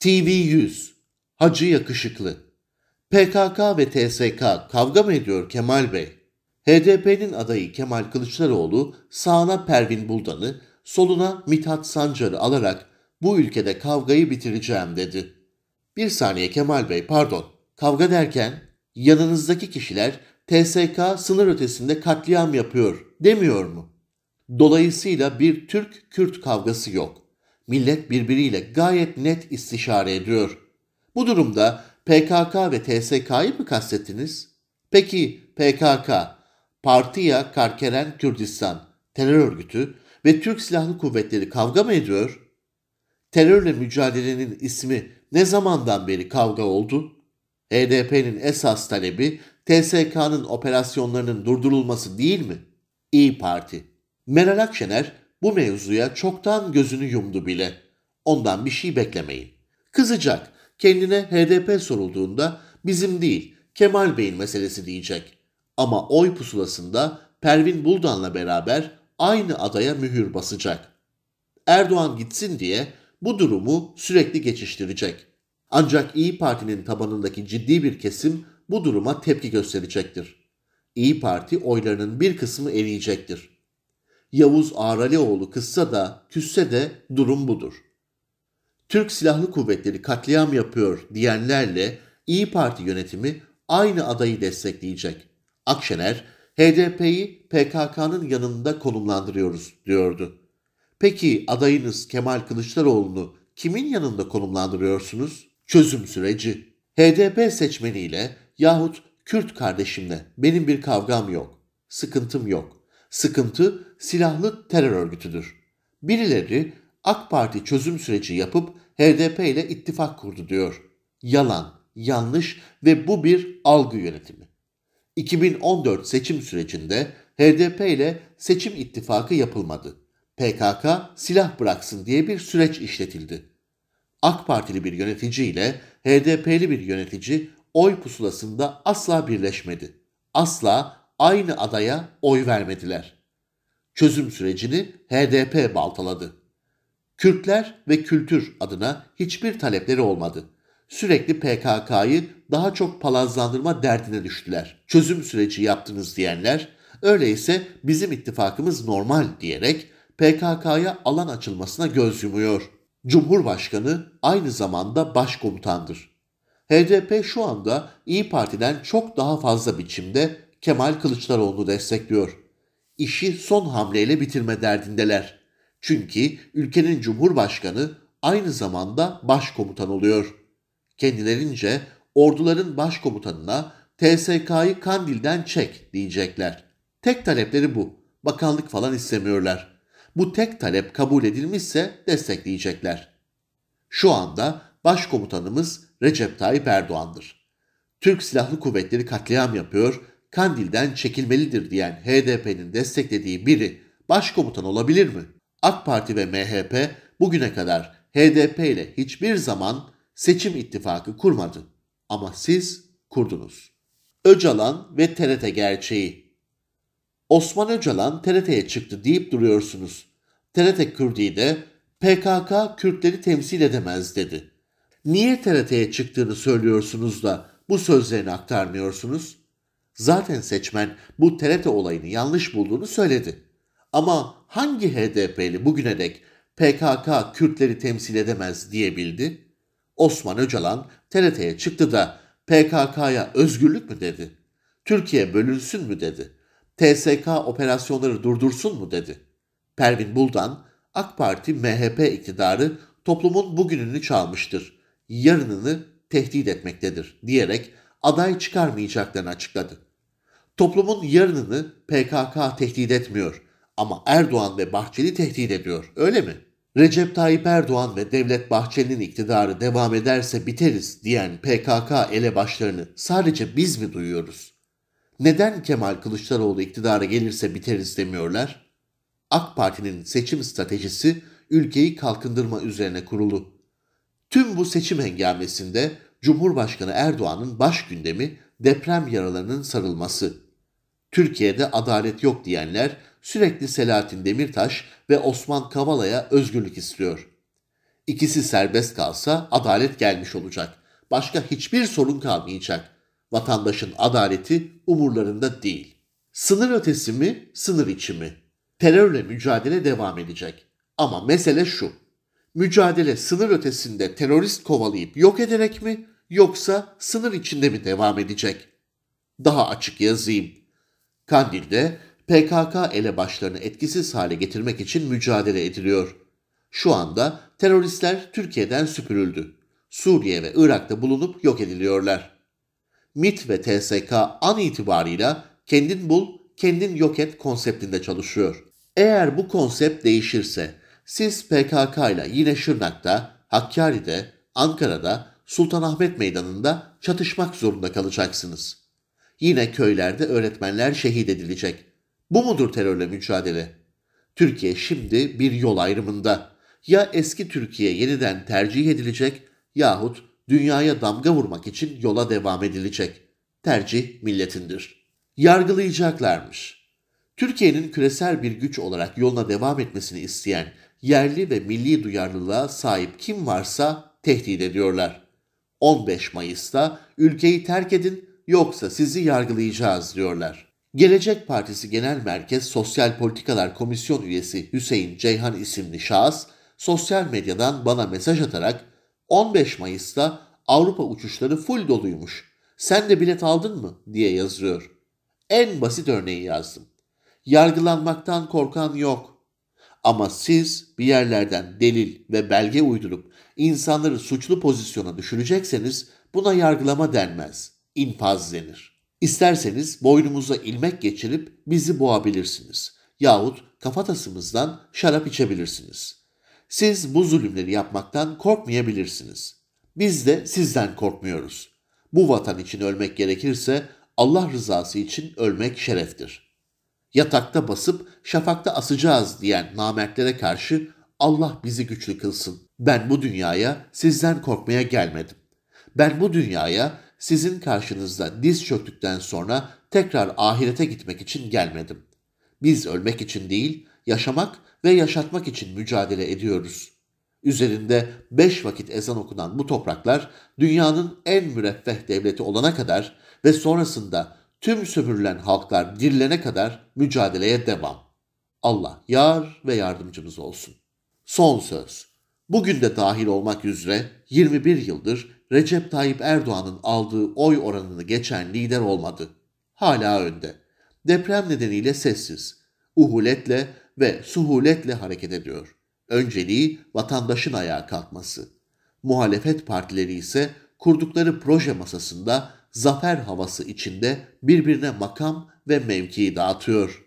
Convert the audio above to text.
TV100 Hacı Yakışıklı PKK ve TSK kavga mı ediyor Kemal Bey? HDP'nin adayı Kemal Kılıçdaroğlu sağına Pervin Buldan'ı, soluna Mithat Sancar'ı alarak bu ülkede kavgayı bitireceğim dedi. Bir saniye Kemal Bey pardon. Kavga derken yanınızdaki kişiler TSK sınır ötesinde katliam yapıyor demiyor mu? Dolayısıyla bir Türk-Kürt kavgası yok millet birbiriyle gayet net istişare ediyor. Bu durumda PKK ve TSK'yı mı kastettiniz? Peki PKK, Partiya Karkeren Kürdistan terör örgütü ve Türk Silahlı Kuvvetleri kavga mı ediyor? Terörle mücadelenin ismi ne zamandan beri kavga oldu? HDP'nin e esas talebi TSK'nın operasyonlarının durdurulması değil mi? İyi Parti. Meral Akşener bu mevzuya çoktan gözünü yumdu bile. Ondan bir şey beklemeyin. Kızacak. Kendine HDP sorulduğunda bizim değil Kemal Bey'in meselesi diyecek. Ama oy pusulasında Pervin Buldan'la beraber aynı adaya mühür basacak. Erdoğan gitsin diye bu durumu sürekli geçiştirecek. Ancak İyi Parti'nin tabanındaki ciddi bir kesim bu duruma tepki gösterecektir. İyi Parti oylarının bir kısmı eriyecektir. Yavuz Aralioğlu kızsa da küsse de durum budur. Türk Silahlı Kuvvetleri katliam yapıyor diyenlerle İyi Parti yönetimi aynı adayı destekleyecek. Akşener, HDP'yi PKK'nın yanında konumlandırıyoruz diyordu. Peki adayınız Kemal Kılıçdaroğlu'nu kimin yanında konumlandırıyorsunuz? Çözüm süreci. HDP seçmeniyle yahut Kürt kardeşimle benim bir kavgam yok, sıkıntım yok. Sıkıntı silahlı terör örgütüdür. Birileri AK Parti çözüm süreci yapıp HDP ile ittifak kurdu diyor. Yalan, yanlış ve bu bir algı yönetimi. 2014 seçim sürecinde HDP ile seçim ittifakı yapılmadı. PKK silah bıraksın diye bir süreç işletildi. AK Partili bir yönetici ile HDP'li bir yönetici oy pusulasında asla birleşmedi. Asla aynı adaya oy vermediler. Çözüm sürecini HDP baltaladı. Kürtler ve kültür adına hiçbir talepleri olmadı. Sürekli PKK'yı daha çok palazlandırma derdine düştüler. Çözüm süreci yaptınız diyenler, öyleyse bizim ittifakımız normal diyerek PKK'ya alan açılmasına göz yumuyor. Cumhurbaşkanı aynı zamanda başkomutandır. HDP şu anda İyi Parti'den çok daha fazla biçimde Kemal Kılıçdaroğlu destekliyor. İşi son hamleyle bitirme derdindeler. Çünkü ülkenin Cumhurbaşkanı aynı zamanda başkomutan oluyor. Kendilerince orduların başkomutanına TSK'yı Kandil'den çek diyecekler. Tek talepleri bu. Bakanlık falan istemiyorlar. Bu tek talep kabul edilmişse destekleyecekler. Şu anda başkomutanımız Recep Tayyip Erdoğan'dır. Türk Silahlı Kuvvetleri katliam yapıyor, Kandil'den çekilmelidir diyen HDP'nin desteklediği biri başkomutan olabilir mi? AK Parti ve MHP bugüne kadar HDP ile hiçbir zaman seçim ittifakı kurmadı. Ama siz kurdunuz. Öcalan ve TRT gerçeği. Osman Öcalan TRT'ye çıktı deyip duruyorsunuz. TRT Kürdi de PKK Kürtleri temsil edemez dedi. Niye TRT'ye çıktığını söylüyorsunuz da bu sözlerini aktarmıyorsunuz? Zaten seçmen bu TRT olayını yanlış bulduğunu söyledi. Ama hangi HDP'li bugüne dek PKK Kürtleri temsil edemez diyebildi? Osman Öcalan TRT'ye çıktı da PKK'ya özgürlük mü dedi? Türkiye bölünsün mü dedi? TSK operasyonları durdursun mu dedi? Pervin Buldan, AK Parti MHP iktidarı toplumun bugününü çalmıştır. Yarınını tehdit etmektedir diyerek aday çıkarmayacaklarını açıkladı. Toplumun yarınını PKK tehdit etmiyor ama Erdoğan ve Bahçeli tehdit ediyor. Öyle mi? Recep Tayyip Erdoğan ve Devlet Bahçeli'nin iktidarı devam ederse biteriz diyen PKK elebaşlarını sadece biz mi duyuyoruz? Neden Kemal Kılıçdaroğlu iktidara gelirse biteriz demiyorlar? AK Parti'nin seçim stratejisi ülkeyi kalkındırma üzerine kurulu. Tüm bu seçim hengamesinde Cumhurbaşkanı Erdoğan'ın baş gündemi deprem yaralarının sarılması. Türkiye'de adalet yok diyenler sürekli Selahattin Demirtaş ve Osman Kavala'ya özgürlük istiyor. İkisi serbest kalsa adalet gelmiş olacak. Başka hiçbir sorun kalmayacak. Vatandaşın adaleti umurlarında değil. Sınır ötesi mi, sınır içi mi? Terörle mücadele devam edecek. Ama mesele şu. Mücadele sınır ötesinde terörist kovalayıp yok ederek mi yoksa sınır içinde mi devam edecek? Daha açık yazayım. Kandil'de PKK elebaşlarını etkisiz hale getirmek için mücadele ediliyor. Şu anda teröristler Türkiye'den süpürüldü. Suriye ve Irak'ta bulunup yok ediliyorlar. MIT ve TSK an itibarıyla kendin bul, kendin yok et konseptinde çalışıyor. Eğer bu konsept değişirse siz PKK ile yine Şırnak'ta, Hakkari'de, Ankara'da, Sultanahmet Meydanı'nda çatışmak zorunda kalacaksınız.'' Yine köylerde öğretmenler şehit edilecek. Bu mudur terörle mücadele? Türkiye şimdi bir yol ayrımında. Ya eski Türkiye yeniden tercih edilecek yahut dünyaya damga vurmak için yola devam edilecek. Tercih milletindir. Yargılayacaklarmış. Türkiye'nin küresel bir güç olarak yoluna devam etmesini isteyen yerli ve milli duyarlılığa sahip kim varsa tehdit ediyorlar. 15 Mayıs'ta ülkeyi terk edin yoksa sizi yargılayacağız diyorlar. Gelecek Partisi Genel Merkez Sosyal Politikalar Komisyon üyesi Hüseyin Ceyhan isimli şahıs sosyal medyadan bana mesaj atarak 15 Mayıs'ta Avrupa uçuşları full doluymuş. Sen de bilet aldın mı? diye yazıyor. En basit örneği yazdım. Yargılanmaktan korkan yok. Ama siz bir yerlerden delil ve belge uydurup insanları suçlu pozisyona düşürecekseniz buna yargılama denmez. İmpaz denir. İsterseniz boynumuza ilmek geçirip bizi boğabilirsiniz yahut kafatasımızdan şarap içebilirsiniz. Siz bu zulümleri yapmaktan korkmayabilirsiniz. Biz de sizden korkmuyoruz. Bu vatan için ölmek gerekirse Allah rızası için ölmek şereftir. Yatakta basıp şafakta asacağız diyen namertlere karşı Allah bizi güçlü kılsın. Ben bu dünyaya sizden korkmaya gelmedim. Ben bu dünyaya sizin karşınızda diz çöktükten sonra tekrar ahirete gitmek için gelmedim. Biz ölmek için değil, yaşamak ve yaşatmak için mücadele ediyoruz. Üzerinde beş vakit ezan okunan bu topraklar dünyanın en müreffeh devleti olana kadar ve sonrasında tüm sömürülen halklar dirilene kadar mücadeleye devam. Allah yar ve yardımcımız olsun. Son söz bugün de dahil olmak üzere 21 yıldır Recep Tayyip Erdoğan'ın aldığı oy oranını geçen lider olmadı. Hala önde. Deprem nedeniyle sessiz, uhuletle ve suhuletle hareket ediyor. Önceliği vatandaşın ayağa kalkması. Muhalefet partileri ise kurdukları proje masasında zafer havası içinde birbirine makam ve mevkii dağıtıyor.''